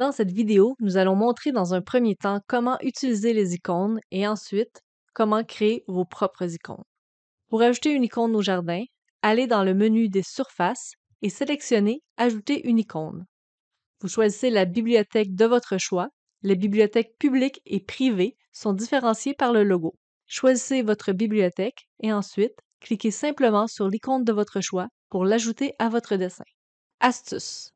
Dans cette vidéo, nous allons montrer dans un premier temps comment utiliser les icônes et ensuite comment créer vos propres icônes. Pour ajouter une icône au jardin, allez dans le menu des surfaces et sélectionnez Ajouter une icône. Vous choisissez la bibliothèque de votre choix. Les bibliothèques publiques et privées sont différenciées par le logo. Choisissez votre bibliothèque et ensuite, cliquez simplement sur l'icône de votre choix pour l'ajouter à votre dessin. Astuce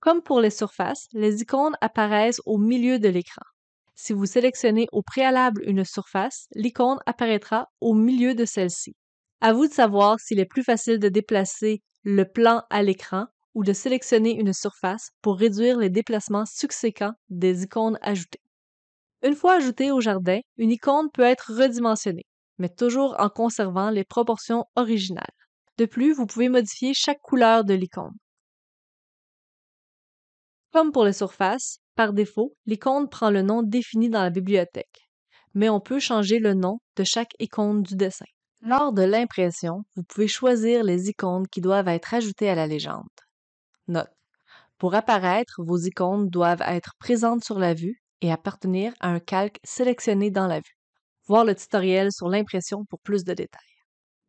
comme pour les surfaces, les icônes apparaissent au milieu de l'écran. Si vous sélectionnez au préalable une surface, l'icône apparaîtra au milieu de celle-ci. À vous de savoir s'il est plus facile de déplacer le plan à l'écran ou de sélectionner une surface pour réduire les déplacements subséquents des icônes ajoutées. Une fois ajoutée au jardin, une icône peut être redimensionnée, mais toujours en conservant les proportions originales. De plus, vous pouvez modifier chaque couleur de l'icône. Comme pour les surfaces, par défaut, l'icône prend le nom défini dans la bibliothèque, mais on peut changer le nom de chaque icône du dessin. Lors de l'impression, vous pouvez choisir les icônes qui doivent être ajoutées à la légende. Note. Pour apparaître, vos icônes doivent être présentes sur la vue et appartenir à un calque sélectionné dans la vue. Voir le tutoriel sur l'impression pour plus de détails.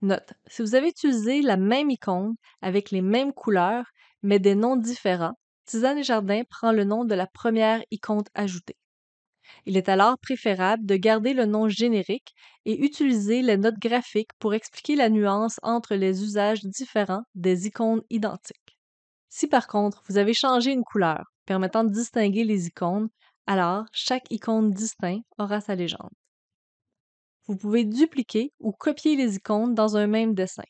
Note. Si vous avez utilisé la même icône avec les mêmes couleurs, mais des noms différents, et jardin prend le nom de la première icône ajoutée. Il est alors préférable de garder le nom générique et utiliser les notes graphiques pour expliquer la nuance entre les usages différents des icônes identiques. Si par contre vous avez changé une couleur permettant de distinguer les icônes, alors chaque icône distinct aura sa légende. Vous pouvez dupliquer ou copier les icônes dans un même dessin.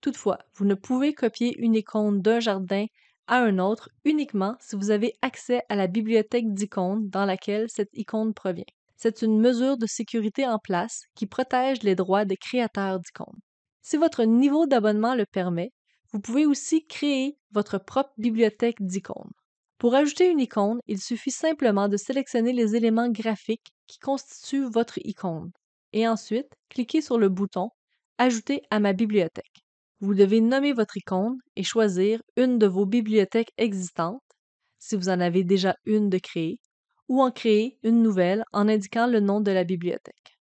Toutefois, vous ne pouvez copier une icône d'un jardin à un autre uniquement si vous avez accès à la bibliothèque d'icônes dans laquelle cette icône provient. C'est une mesure de sécurité en place qui protège les droits des créateurs d'icônes. Si votre niveau d'abonnement le permet, vous pouvez aussi créer votre propre bibliothèque d'icônes. Pour ajouter une icône, il suffit simplement de sélectionner les éléments graphiques qui constituent votre icône et ensuite cliquez sur le bouton Ajouter à ma bibliothèque. Vous devez nommer votre icône et choisir une de vos bibliothèques existantes, si vous en avez déjà une de créée, ou en créer une nouvelle en indiquant le nom de la bibliothèque.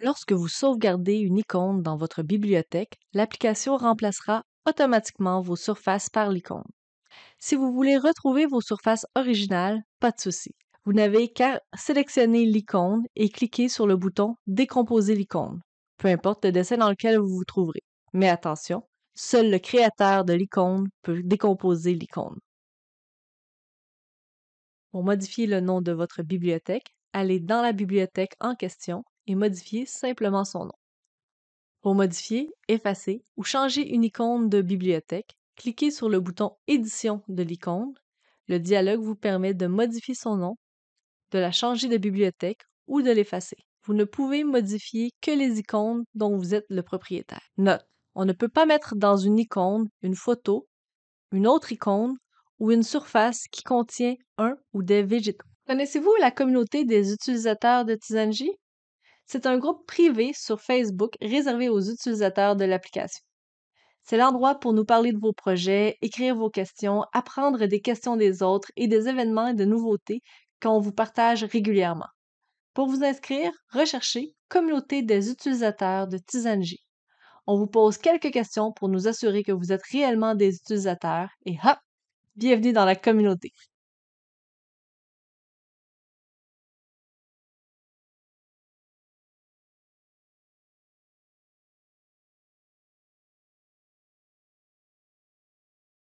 Lorsque vous sauvegardez une icône dans votre bibliothèque, l'application remplacera automatiquement vos surfaces par l'icône. Si vous voulez retrouver vos surfaces originales, pas de souci. Vous n'avez qu'à sélectionner l'icône et cliquer sur le bouton Décomposer l'icône, peu importe le dessin dans lequel vous vous trouverez. Mais attention, Seul le créateur de l'icône peut décomposer l'icône. Pour modifier le nom de votre bibliothèque, allez dans la bibliothèque en question et modifiez simplement son nom. Pour modifier, effacer ou changer une icône de bibliothèque, cliquez sur le bouton Édition de l'icône. Le dialogue vous permet de modifier son nom, de la changer de bibliothèque ou de l'effacer. Vous ne pouvez modifier que les icônes dont vous êtes le propriétaire. Note on ne peut pas mettre dans une icône une photo, une autre icône ou une surface qui contient un ou des végétaux. Connaissez-vous la communauté des utilisateurs de Tizenji C'est un groupe privé sur Facebook réservé aux utilisateurs de l'application. C'est l'endroit pour nous parler de vos projets, écrire vos questions, apprendre des questions des autres et des événements et de nouveautés qu'on vous partage régulièrement. Pour vous inscrire, recherchez Communauté des utilisateurs de Tizenji. On vous pose quelques questions pour nous assurer que vous êtes réellement des utilisateurs et hop, bienvenue dans la communauté.